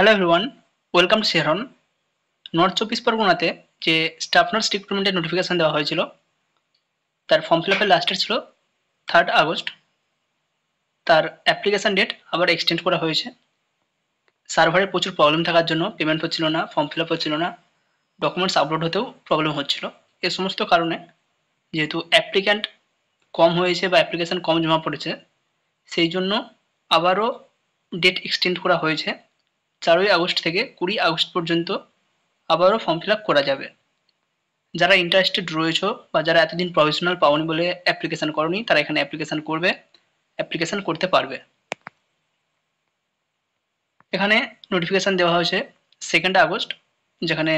hello everyone welcome to শেহরন north চব্বিশ পরগনাতে যে স্টাফ নার্স রিক্রুটমেন্টের নোটিফিকেশান দেওয়া হয়েছিল তার ফর্ম ফিল আপের লাস্টের ছিল থার্ড আগস্ট তার অ্যাপ্লিকেশান ডেট আবার এক্সটেন্ড করা হয়েছে সার্ভারে প্রচুর প্রবলেম থাকার জন্য পেমেন্ট হচ্ছিল না ফর্ম ফিল আপ হচ্ছিল না ডকুমেন্টস আপলোড হতেও প্রবলেম হচ্ছিল এ সমস্ত কারণে যেহেতু অ্যাপ্লিক্যান্ট কম হয়েছে বা অ্যাপ্লিকেশান কম জমা পড়েছে সেই জন্য আবারও ডেট এক্সটেন্ড করা হয়েছে চারই আগস্ট থেকে কুড়ি আগস্ট পর্যন্ত আবারও ফর্ম ফিল করা যাবে যারা ইন্টারেস্টেড রয়েছ বা যারা এতদিন প্রফেশনাল পাওনি বলে অ্যাপ্লিকেশান করনি তারা এখানে অ্যাপ্লিকেশান করবে অ্যাপ্লিকেশান করতে পারবে এখানে নোটিফিকেশান দেওয়া হয়েছে সেকেন্ড আগস্ট যেখানে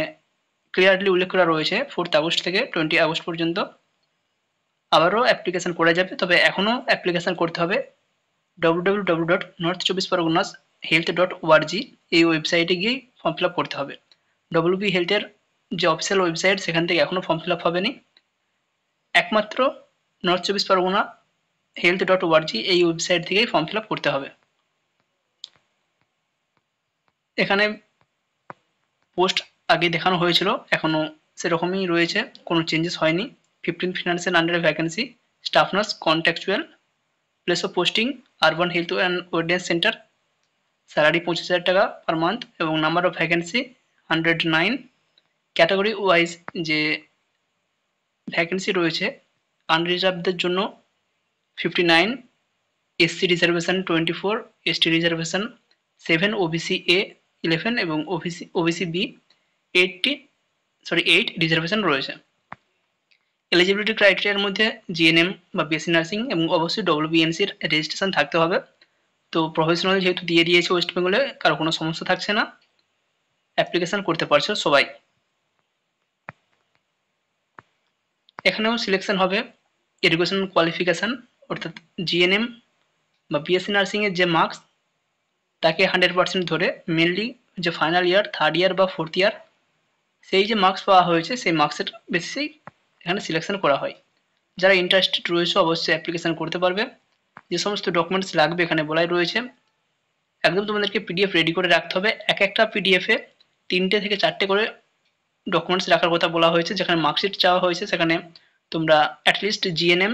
ক্লিয়ারলি উল্লেখ করা রয়েছে ফোর্থ আগস্ট থেকে টোয়েন্টি আগস্ট পর্যন্ত আবারও অ্যাপ্লিকেশান করা যাবে তবে এখনও অ্যাপ্লিকেশান করতে হবে ডব্লু ডট নর্থ চব্বিশ পরগনাস হেলথ ডট ওআরজি এই ওয়েবসাইটে গিয়ে ফর্ম ফিল আপ করতে হবে ডব্লিউ বি হেলথের যে অফিসিয়াল ওয়েবসাইট সেখান থেকে এখনও ফর্ম ফিল হবে হবেনি একমাত্র নর্থ চব্বিশ পরগনা হেলথ ডট ওআরজি এই ওয়েবসাইট থেকেই ফর্ম ফিল আপ করতে হবে এখানে পোস্ট আগে দেখানো হয়েছিল এখনও সেরকমই রয়েছে কোনো চেঞ্জেস হয়নি ফিফটিন ফিনান্সের আন্ডারে vacancy staff nurse contractual place of posting urban health and wellness centre salary পঁচিশ হাজার টাকা পার মান্থ এবং number of vacancy hundred nine category wise যে ভ্যাকেন্সি রয়েছে আনরিজার্ভদের জন্য fifty nine SC reservation twenty four ST reservation seven OBC A eleven এবং OBC OBC B eighty sorry eight reservation রয়েছে এলিজিবিলিটি ক্রাইটেরিয়ার মধ্যে জিএনএম বা বিএসসি নার্সিং এবং অবশ্যই ডব্লিউবিএনসির রেজিস্ট্রেশন থাকতে হবে তো প্রফেশনাল যেহেতু দিয়ে দিয়েছে ওয়েস্ট বেঙ্গলে কারো কোনো সমস্যা থাকছে না অ্যাপ্লিকেশান করতে পারছো সবাই এখানেও সিলেকশান হবে এডুকেশন কোয়ালিফিকেশান অর্থাৎ জিএনএম বা বিএসসি নার্সিংয়ের যে মার্কস তাকে হান্ড্রেড পার্সেন্ট ধরে মেনলি যে ফাইনাল ইয়ার থার্ড ইয়ার বা ফোর্থ ইয়ার সেই যে মার্কস পাওয়া হয়েছে সেই মার্কসের বেসিসেই এখানে সিলেকশান করা হয় যারা ইন্টারেস্টেড রয়েছে অবশ্যই অ্যাপ্লিকেশান করতে পারবে যে সমস্ত ডকুমেন্টস লাগবে এখানে বলাই রয়েছে একদম তোমাদেরকে পিডিএফ রেডি করে রাখতে হবে এক একটা পিডিএফে তিনটে থেকে চারটে করে ডকুমেন্টস রাখার কথা বলা হয়েছে যেখানে মার্কশিট চাওয়া হয়েছে সেখানে তোমরা অ্যাটলিস্ট জিএনএম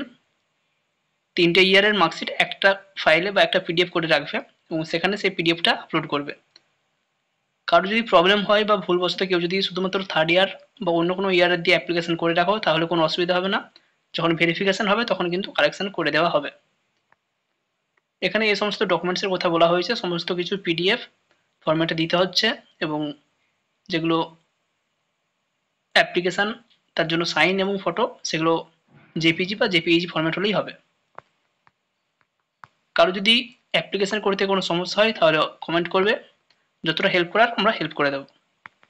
তিনটে ইয়ারের মার্কশিট একটা ফাইলে বা একটা পিডিএফ করে রাখবে এবং সেখানে সেই পিডিএফটা আপলোড করবে কারো যদি প্রবলেম হয় বা ভুলবশত কেউ যদি শুধুমাত্র থার্ড ইয়ার বা অন্য কোনো ইয়ারের দিয়ে অ্যাপ্লিকেশন করে রাখো তাহলে কোনো অসুবিধা হবে না যখন ভেরিফিকেশান হবে তখন কিন্তু কালেকশান করে দেওয়া হবে এখানে এই সমস্ত ডকুমেন্টসের কথা বলা হয়েছে সমস্ত কিছু পিডিএফ ফরম্যাটে দিতে হচ্ছে এবং যেগুলো অ্যাপ্লিকেশান তার জন্য সাইন এবং ফটো সেগুলো জেপিজি বা জেপিএজি ফরম্যাট হলেই হবে কারো যদি অ্যাপ্লিকেশান করতে কোনো সমস্যা হয় তাহলে কমেন্ট করবে যতটা হেল্প করার আমরা হেল্প করে দেবো